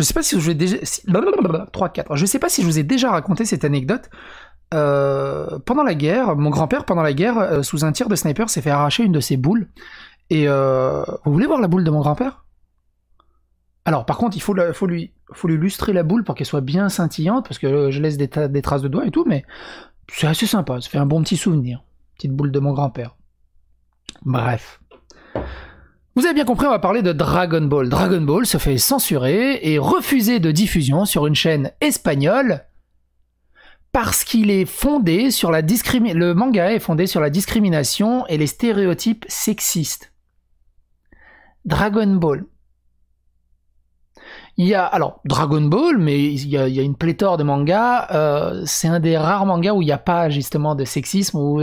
Je sais pas si je vous déjà... 3, 4. Je sais pas si je vous ai déjà raconté cette anecdote. Euh, pendant la guerre, mon grand-père, pendant la guerre, euh, sous un tir de sniper, s'est fait arracher une de ses boules. Et euh, vous voulez voir la boule de mon grand-père Alors, par contre, il faut, la, faut, lui, faut lui lustrer la boule pour qu'elle soit bien scintillante, parce que je laisse des, des traces de doigts et tout, mais c'est assez sympa. Ça fait un bon petit souvenir. Petite boule de mon grand-père. Bref. Vous avez bien compris, on va parler de Dragon Ball. Dragon Ball se fait censurer et refuser de diffusion sur une chaîne espagnole parce qu'il est fondé sur la discrimination. Le manga est fondé sur la discrimination et les stéréotypes sexistes. Dragon Ball. Il y a, alors, Dragon Ball, mais il y a, une pléthore de mangas. Euh, c'est un des rares mangas où il n'y a pas justement de sexisme, ou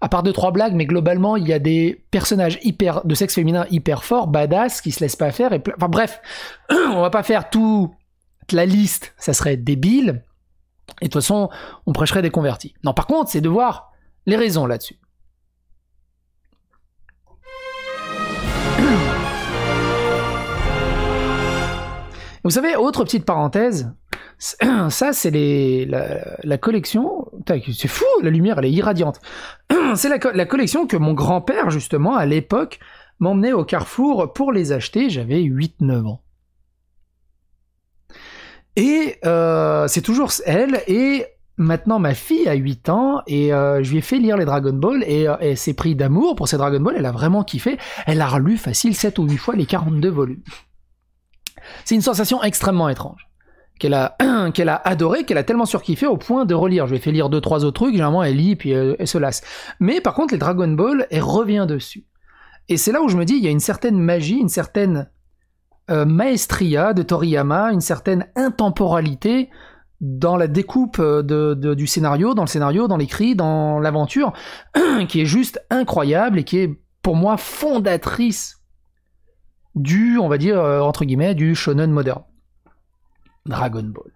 à part deux, trois blagues, mais globalement, il y a des personnages de sexe féminin hyper forts, badass, qui se laissent pas faire. Et enfin bref, on va pas faire toute la liste, ça serait débile. Et de toute façon, on prêcherait des convertis. Non, par contre, c'est de voir les raisons là-dessus. Vous savez, autre petite parenthèse, ça c'est la, collection, c'est fou, la lumière elle est irradiante. C'est la, collection que mon grand-père justement à l'époque m'emmenait au Carrefour pour les acheter, j'avais 8-9 ans. Et euh, c'est toujours elle, et maintenant ma fille a 8 ans, et euh, je lui ai fait lire les Dragon Ball, et, elle euh, s'est pris d'amour pour ces Dragon Ball, elle a vraiment kiffé, elle a relu facile 7 ou 8 fois les 42 volumes. C'est une sensation extrêmement étrange qu'elle a, qu'elle a adoré, qu'elle a tellement surkiffé au point de relire. Je vais ai fait lire deux, trois autres trucs, généralement elle lit puis euh, elle, se lasse. Mais par contre, les Dragon Ball, elle revient dessus. Et c'est là où je me dis, il y a une certaine magie, une certaine euh, maestria de Toriyama, une certaine intemporalité dans la découpe euh, du scénario, dans le scénario, dans l'écrit, dans l'aventure, qui est juste incroyable et qui est pour moi fondatrice du, on va dire, euh, entre guillemets, du shonen moderne. Dragon Ball.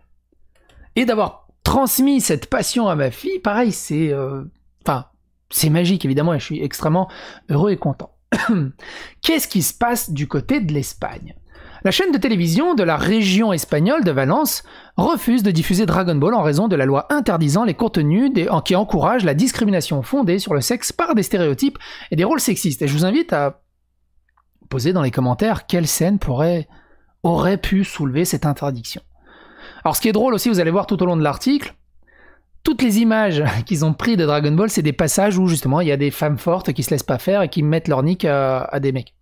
Et d'avoir transmis cette passion à ma fille, pareil, c'est... Euh, enfin, c'est magique, évidemment, et je suis extrêmement heureux et content. Qu'est-ce qui se passe du côté de l'Espagne la chaîne de télévision de la région espagnole de Valence refuse de diffuser Dragon Ball en raison de la loi interdisant les contenus qui encourage la discrimination fondée sur le sexe par des stéréotypes et des rôles sexistes. Et je vous invite à Posez dans les commentaires quelle scène pourrait, aurait pu soulever cette interdiction. Alors ce qui est drôle aussi, vous allez voir tout au long de l'article, toutes les images qu'ils ont prises de Dragon Ball, c'est des passages où justement il y a des femmes fortes qui se laissent pas faire et qui mettent leur nick à, à des mecs.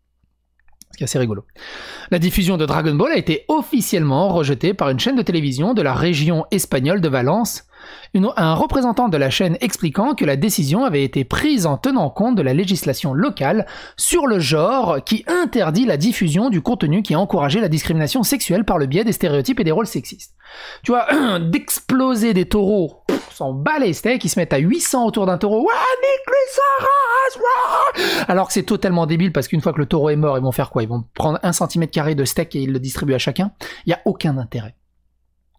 Ce qui est assez rigolo. La diffusion de Dragon Ball a été officiellement rejetée par une chaîne de télévision de la région espagnole de Valence un représentant de la chaîne expliquant que la décision avait été prise en tenant compte de la législation locale sur le genre qui interdit la diffusion du contenu qui a encouragé la discrimination sexuelle par le biais des stéréotypes et des rôles sexistes. Tu vois, d'exploser des taureaux, sans bat les steaks, ils se mettent à 800 autour d'un taureau, alors que c'est totalement débile parce qu'une fois que le taureau est mort, ils vont faire quoi Ils vont prendre un centimètre carré de steak et ils le distribuent à chacun. Il n'y a aucun intérêt.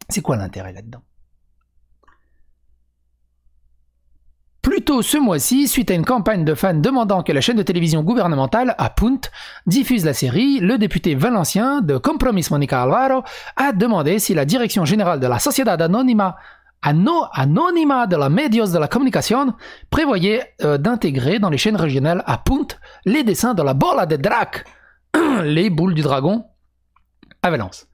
C'est quoi l'intérêt là-dedans plus tôt ce mois-ci, suite à une campagne de fans demandant que la chaîne de télévision gouvernementale, Punt, diffuse la série, le député valencien de Compromis Monica Alvaro a demandé si la direction générale de la Sociedad Anónima ano, de la Medios de la Comunicación prévoyait euh, d'intégrer dans les chaînes régionales Punt les dessins de la Bola de Drac, les boules du dragon, à Valence.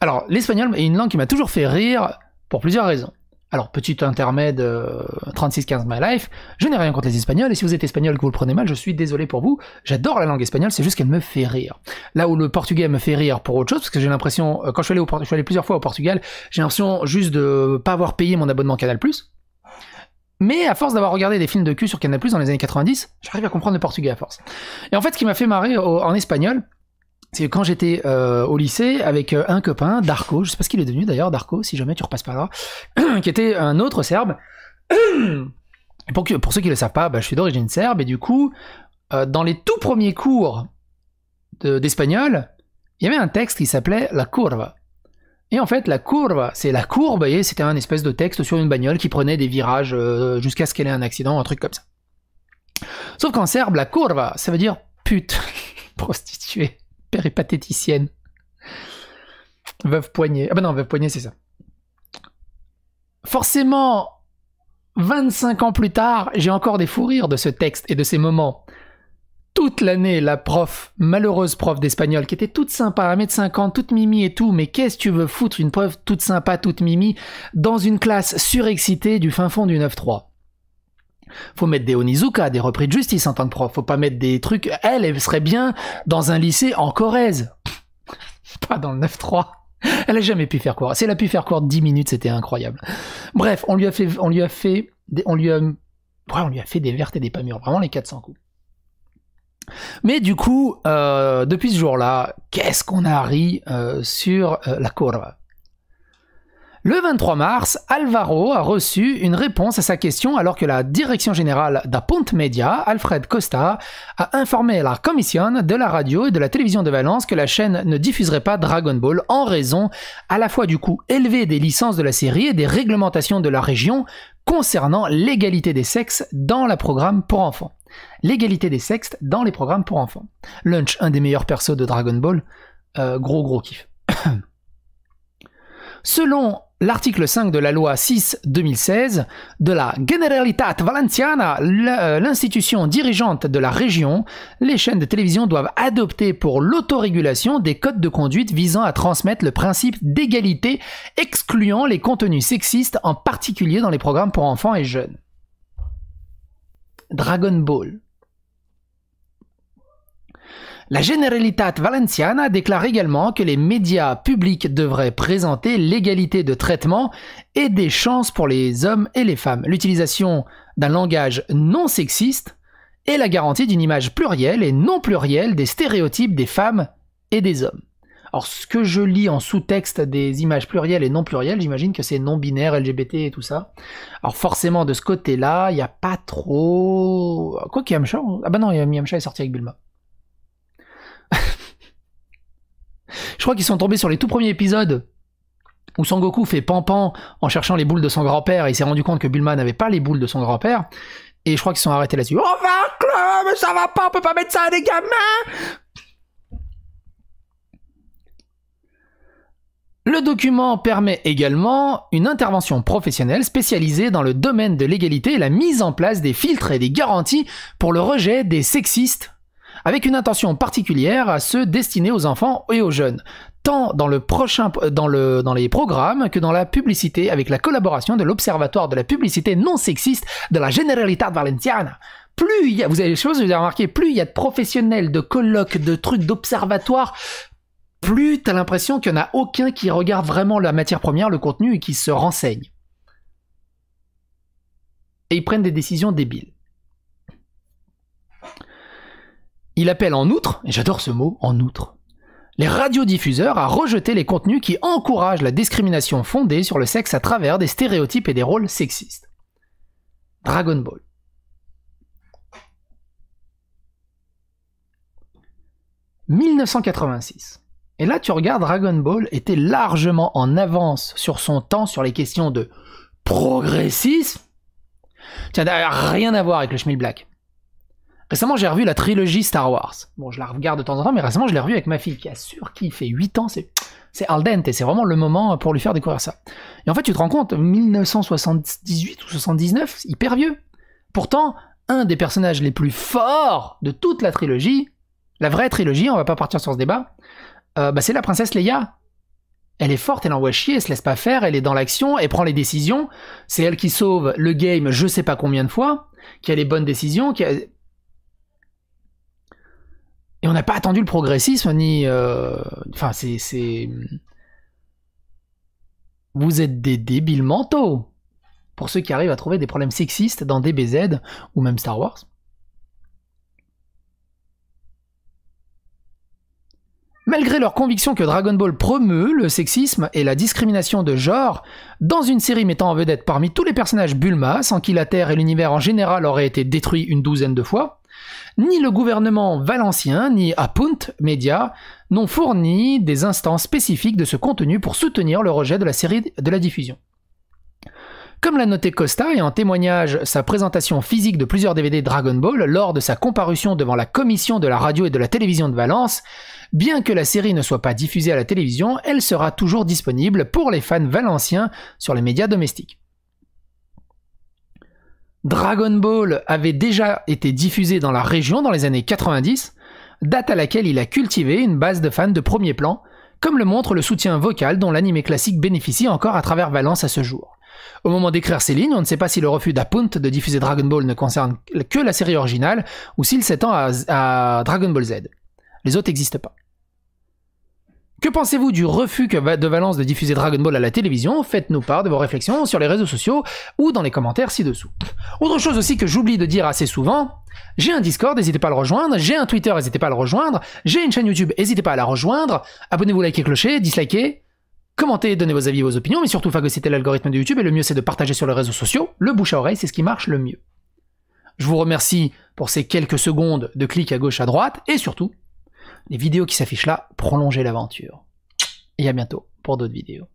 Alors, l'espagnol est une langue qui m'a toujours fait rire pour plusieurs raisons. Alors, petit intermède, 36-15 euh, My Life, je n'ai rien contre les Espagnols, et si vous êtes Espagnol et que vous le prenez mal, je suis désolé pour vous. J'adore la langue espagnole, c'est juste qu'elle me fait rire. Là où le portugais me fait rire pour autre chose, parce que j'ai l'impression, euh, quand je suis, allé plusieurs fois au Portugal, j'ai l'impression juste de pas avoir payé mon abonnement Canal+, mais à force d'avoir regardé des films de cul sur Canal+, dans les années 90, j'arrive à comprendre le portugais à force. Et en fait, ce qui m'a fait marrer en espagnol, c'est quand j'étais euh, au lycée avec euh, un copain, Darko, je sais pas ce qu'il est devenu d'ailleurs, Darko, si jamais tu repasses par là, qui était un autre Serbe. pour, pour, ceux qui ne le savent pas, bah, je suis d'origine serbe et du coup, euh, dans les tout premiers cours d'espagnol, il y avait un texte qui s'appelait La Curva. Et en fait, la courbe, c'est la courbe, et c'était un espèce de texte sur une bagnole qui prenait des virages jusqu'à ce qu'elle ait un accident, un truc comme ça. Sauf qu'en serbe, la courbe, ça veut dire pute, prostituée péripatéticienne. Veuve poignée, Ah bah non, Veuve poignée, c'est ça. Forcément, 25 ans plus tard, j'ai encore des fous rires de ce texte et de ces moments. Toute l'année, la prof, malheureuse prof d'espagnol, qui était toute sympa, 1m50, toute mimi et tout, mais qu'est-ce que tu veux foutre une prof toute sympa, toute mimi, dans une classe surexcitée du fin fond du 9-3 faut mettre des Onizuka, des repris de justice en tant que prof. Faut pas mettre des trucs. Elle, elle serait bien dans un lycée en Corrèze. Pas dans le 9-3. Elle a jamais pu faire court. Si elle a pu faire court 10 minutes, c'était incroyable. Bref, on lui a fait, on lui a fait, on lui a, on lui a fait des vertes et des pas mûres. Vraiment les 400 coups. Mais du coup, euh, depuis ce jour-là, qu'est-ce qu'on a ri euh, sur euh, la courbe le 23 mars, Alvaro a reçu une réponse à sa question alors que la direction générale d'Aponte Media, Alfred Costa, a informé la commission de la radio et de la télévision de Valence que la chaîne ne diffuserait pas Dragon Ball en raison à la fois du coût élevé des licences de la série et des réglementations de la région concernant l'égalité des sexes dans la programme pour enfants. L'égalité des sexes dans les programmes pour enfants. Lunch, un des meilleurs persos de Dragon Ball. Euh, gros gros kiff. Selon l'article 5 de la loi 6-2016 de la Generalitat Valenciana, euh, l'institution dirigeante de la région, les chaînes de télévision doivent adopter pour l'autorégulation des codes de conduite visant à transmettre le principe d'égalité excluant les contenus sexistes, en particulier dans les programmes pour enfants et jeunes. Dragon Ball, la Generalitat Valenciana déclare également que les médias publics devraient présenter l'égalité de traitement et des chances pour les hommes et les femmes, l'utilisation d'un langage non sexiste et la garantie d'une image plurielle et non plurielle des stéréotypes des femmes et des hommes. Alors ce que je lis en sous-texte des images plurielles et non plurielles, j'imagine que c'est non binaire, LGBT et tout ça. Alors forcément de ce côté-là, il n'y a pas trop... Quoi qu'il hein y Ah bah ben non, Yamcha est sorti avec Bulma. Je crois qu'ils sont tombés sur les tout premiers épisodes où Son Goku fait pan-pan en cherchant les boules de son grand-père et il s'est rendu compte que Bulma n'avait pas les boules de son grand-père. Et je crois qu'ils sont arrêtés là-dessus. Oh va, mais ça va pas, on peut pas mettre ça à des gamins Le document permet également une intervention professionnelle spécialisée dans le domaine de l'égalité et la mise en place des filtres et des garanties pour le rejet des sexistes avec une intention particulière à se destiner aux enfants et aux jeunes, tant dans, le prochain, dans, le, dans les programmes que dans la publicité, avec la collaboration de l'Observatoire de la publicité non sexiste de la Generalitat Valenciana plus il y a, vous avez les choses, vous avez remarqué, plus il y a de professionnels, de colloques, de trucs d'observatoire, plus t'as l'impression qu'il n'y en a aucun qui regarde vraiment la matière première, le contenu et qui se renseigne. Et ils prennent des décisions débiles. Il appelle en outre, et j'adore ce mot, en outre, les radiodiffuseurs à rejeter les contenus qui encouragent la discrimination fondée sur le sexe à travers des stéréotypes et des rôles sexistes. Dragon Ball. « 1986. Et là, tu regardes, Dragon Ball était largement en avance sur son temps sur les questions de progressisme. Tiens, rien à voir avec le Black. Récemment, j'ai revu la trilogie Star Wars. Bon, je la regarde de temps en temps, mais récemment, je l'ai revue avec ma fille qui a fait 8 ans. C'est, c'est et c'est vraiment le moment pour lui faire découvrir ça. Et en fait, tu te rends compte, 1978 ou 79, hyper vieux. Pourtant, un des personnages les plus forts de toute la trilogie, la vraie trilogie, on va pas partir sur ce débat, euh, bah, c'est la princesse Leia. Elle est forte, elle envoie chier, elle se laisse pas faire, elle est dans l'action, elle prend les décisions. C'est elle qui sauve le game je sais pas combien de fois, qui a les bonnes décisions, qui a on n'a pas attendu le progressisme, ni. Euh, enfin, c'est. Vous êtes des débiles mentaux pour ceux qui arrivent à trouver des problèmes sexistes dans DBZ ou même Star Wars. Malgré leur conviction que Dragon Ball promeut le sexisme et la discrimination de genre, dans une série mettant en vedette parmi tous les personnages Bulma, sans qui la Terre et l'univers en général auraient été détruits une douzaine de fois, ni le gouvernement valencien, ni Apunt Media n'ont fourni des instances spécifiques de ce contenu pour soutenir le rejet de la série de la diffusion. Comme l'a noté Costa et en témoignage sa présentation physique de plusieurs DVD Dragon Ball lors de sa comparution devant la commission de la radio et de la télévision de Valence, bien que la série ne soit pas diffusée à la télévision, elle sera toujours disponible pour les fans valenciens sur les médias domestiques. Dragon Ball avait déjà été diffusé dans la région dans les années 90, date à laquelle il a cultivé une base de fans de premier plan, comme le montre le soutien vocal dont l'anime classique bénéficie encore à travers Valence à ce jour. Au moment d'écrire ces lignes, on ne sait pas si le refus d'Apunt de diffuser Dragon Ball ne concerne que la série originale ou s'il s'étend à, à Dragon Ball Z. Les autres n'existent pas. Que pensez-vous du refus de Valence de diffuser Dragon Ball à la télévision Faites-nous part de vos réflexions sur les réseaux sociaux ou dans les commentaires ci-dessous. Autre chose aussi que j'oublie de dire assez souvent, j'ai un Discord, n'hésitez pas à le rejoindre, j'ai un Twitter, n'hésitez pas à le rejoindre, j'ai une chaîne YouTube, n'hésitez pas à la rejoindre, abonnez-vous, likez, clochez, dislikez, commentez, donnez vos avis et vos opinions, mais surtout fagocitez l'algorithme de YouTube et le mieux c'est de partager sur les réseaux sociaux, le bouche à oreille c'est ce qui marche le mieux. Je vous remercie pour ces quelques secondes de clic à gauche à droite et surtout les vidéos qui s'affichent là, prolongez l'aventure. Et à bientôt pour d'autres vidéos.